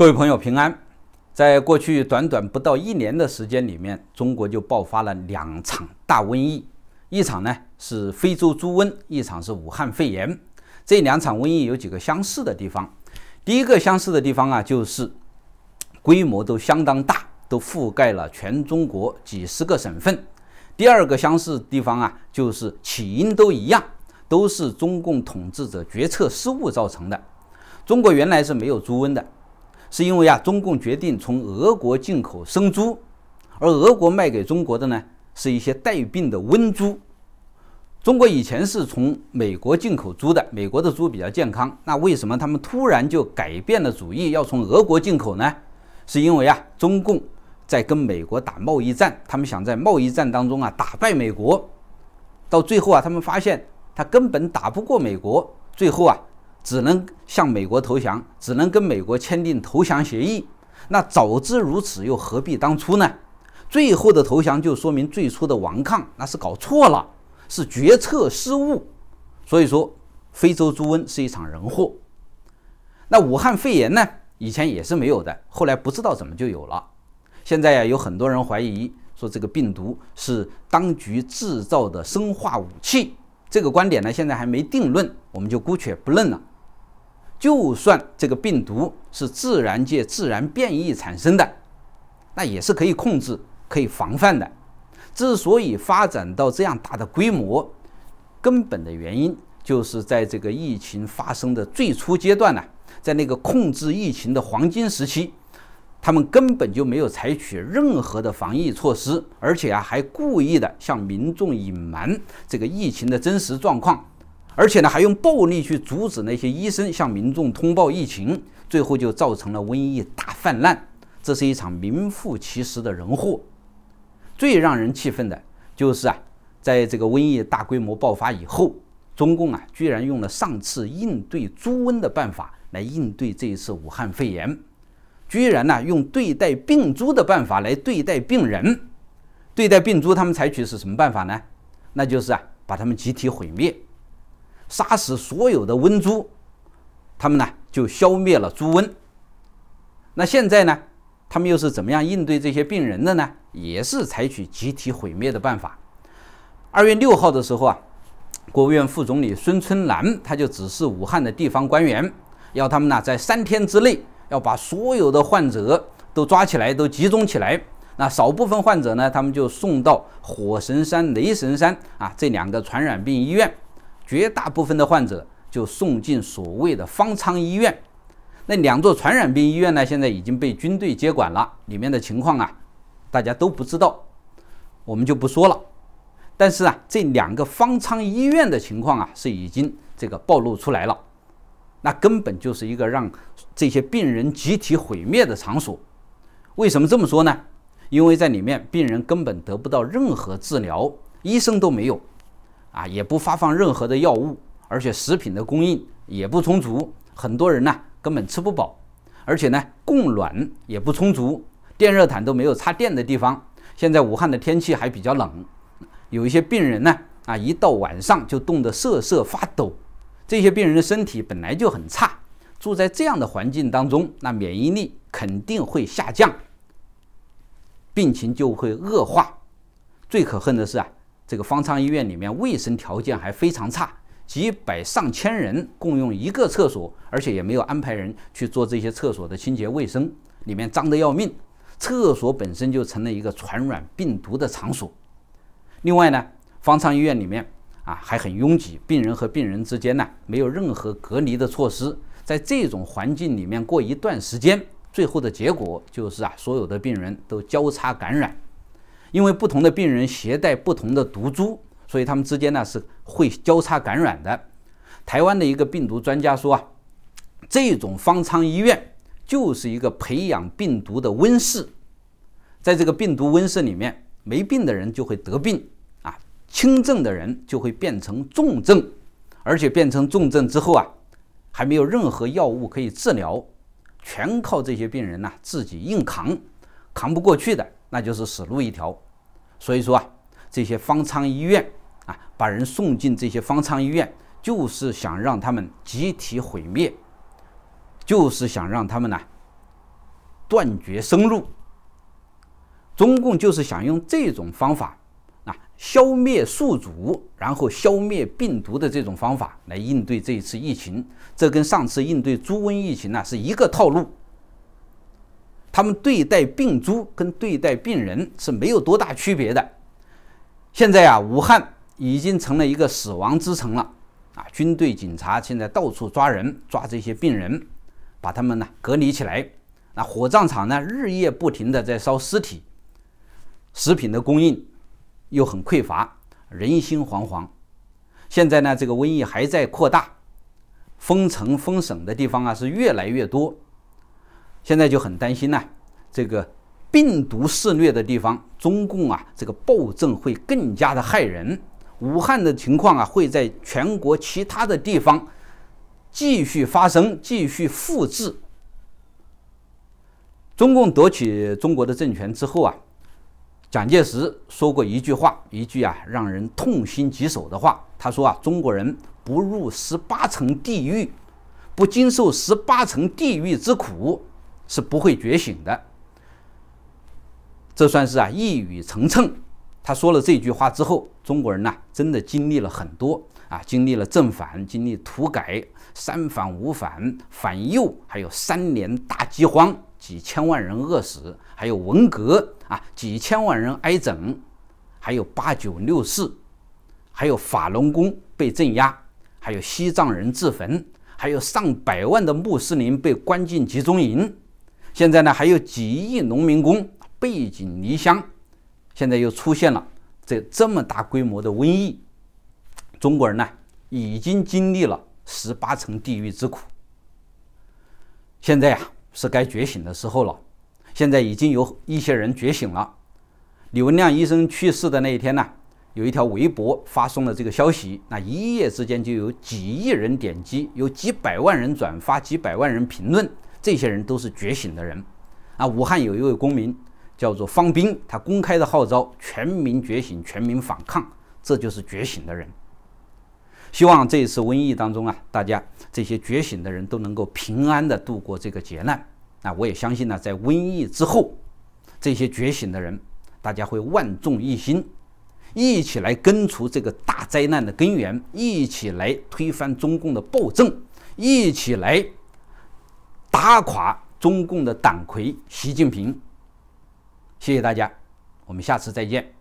各位朋友平安！在过去短短不到一年的时间里面，中国就爆发了两场大瘟疫，一场呢是非洲猪瘟，一场是武汉肺炎。这两场瘟疫有几个相似的地方：第一个相似的地方啊，就是规模都相当大，都覆盖了全中国几十个省份；第二个相似地方啊，就是起因都一样，都是中共统治者决策失误造成的。中国原来是没有猪瘟的。是因为啊，中共决定从俄国进口生猪，而俄国卖给中国的呢是一些带病的瘟猪。中国以前是从美国进口猪的，美国的猪比较健康。那为什么他们突然就改变了主意，要从俄国进口呢？是因为啊，中共在跟美国打贸易战，他们想在贸易战当中啊打败美国。到最后啊，他们发现他根本打不过美国，最后啊。只能向美国投降，只能跟美国签订投降协议。那早知如此，又何必当初呢？最后的投降就说明最初的顽抗那是搞错了，是决策失误。所以说，非洲猪瘟是一场人祸。那武汉肺炎呢？以前也是没有的，后来不知道怎么就有了。现在呀，有很多人怀疑说这个病毒是当局制造的生化武器。这个观点呢，现在还没定论，我们就姑且不论了。就算这个病毒是自然界自然变异产生的，那也是可以控制、可以防范的。之所以发展到这样大的规模，根本的原因就是在这个疫情发生的最初阶段呢，在那个控制疫情的黄金时期，他们根本就没有采取任何的防疫措施，而且啊，还故意的向民众隐瞒这个疫情的真实状况。而且呢，还用暴力去阻止那些医生向民众通报疫情，最后就造成了瘟疫大泛滥。这是一场名副其实的人祸。最让人气愤的就是啊，在这个瘟疫大规模爆发以后，中共啊居然用了上次应对猪瘟的办法来应对这一次武汉肺炎，居然呢用对待病猪的办法来对待病人。对待病猪，他们采取是什么办法呢？那就是啊把他们集体毁灭。杀死所有的瘟猪，他们呢就消灭了猪瘟。那现在呢，他们又是怎么样应对这些病人的呢？也是采取集体毁灭的办法。二月六号的时候啊，国务院副总理孙春兰他就指示武汉的地方官员，要他们呢在三天之内要把所有的患者都抓起来，都集中起来。那少部分患者呢，他们就送到火神山、雷神山啊这两个传染病医院。绝大部分的患者就送进所谓的方舱医院，那两座传染病医院呢？现在已经被军队接管了，里面的情况啊，大家都不知道，我们就不说了。但是啊，这两个方舱医院的情况啊，是已经这个暴露出来了。那根本就是一个让这些病人集体毁灭的场所。为什么这么说呢？因为在里面，病人根本得不到任何治疗，医生都没有。啊，也不发放任何的药物，而且食品的供应也不充足，很多人呢根本吃不饱，而且呢供暖也不充足，电热毯都没有插电的地方。现在武汉的天气还比较冷，有一些病人呢啊一到晚上就冻得瑟瑟发抖。这些病人的身体本来就很差，住在这样的环境当中，那免疫力肯定会下降，病情就会恶化。最可恨的是啊。这个方舱医院里面卫生条件还非常差，几百上千人共用一个厕所，而且也没有安排人去做这些厕所的清洁卫生，里面脏得要命，厕所本身就成了一个传染病毒的场所。另外呢，方舱医院里面啊还很拥挤，病人和病人之间呢没有任何隔离的措施，在这种环境里面过一段时间，最后的结果就是啊所有的病人都交叉感染。因为不同的病人携带不同的毒株，所以他们之间呢是会交叉感染的。台湾的一个病毒专家说啊，这种方舱医院就是一个培养病毒的温室，在这个病毒温室里面，没病的人就会得病啊，轻症的人就会变成重症，而且变成重症之后啊，还没有任何药物可以治疗，全靠这些病人呢自己硬扛，扛不过去的。那就是死路一条，所以说啊，这些方舱医院啊，把人送进这些方舱医院，就是想让他们集体毁灭，就是想让他们呢断绝生路。中共就是想用这种方法，啊，消灭宿主，然后消灭病毒的这种方法来应对这一次疫情，这跟上次应对猪瘟疫情呢是一个套路。他们对待病猪跟对待病人是没有多大区别的。现在啊，武汉已经成了一个死亡之城了啊！军队、警察现在到处抓人，抓这些病人，把他们呢隔离起来。那火葬场呢，日夜不停的在烧尸体。食品的供应又很匮乏，人心惶惶。现在呢，这个瘟疫还在扩大，封城、封省的地方啊是越来越多。现在就很担心呐，这个病毒肆虐的地方，中共啊，这个暴政会更加的害人。武汉的情况啊，会在全国其他的地方继续发生、继续复制。中共夺取中国的政权之后啊，蒋介石说过一句话，一句啊让人痛心疾首的话。他说啊，中国人不入十八层地狱，不经受十八层地狱之苦。是不会觉醒的，这算是啊一语成谶。他说了这句话之后，中国人呢真的经历了很多啊，经历了正反、经历土改、三反五反、反右，还有三年大饥荒，几千万人饿死，还有文革啊，几千万人挨整，还有八九六四，还有法轮功被镇压，还有西藏人自焚，还有上百万的穆斯林被关进集中营。现在呢，还有几亿农民工背井离乡，现在又出现了这这么大规模的瘟疫。中国人呢，已经经历了十八层地狱之苦。现在呀，是该觉醒的时候了。现在已经有一些人觉醒了。李文亮医生去世的那一天呢，有一条微博发送了这个消息，那一夜之间就有几亿人点击，有几百万人转发，几百万人评论。这些人都是觉醒的人，啊，武汉有一位公民叫做方斌，他公开的号召全民觉醒、全民反抗，这就是觉醒的人。希望这一次瘟疫当中啊，大家这些觉醒的人都能够平安的度过这个劫难。啊，我也相信呢，在瘟疫之后，这些觉醒的人，大家会万众一心，一起来根除这个大灾难的根源，一起来推翻中共的暴政，一起来。打垮中共的党魁习近平。谢谢大家，我们下次再见。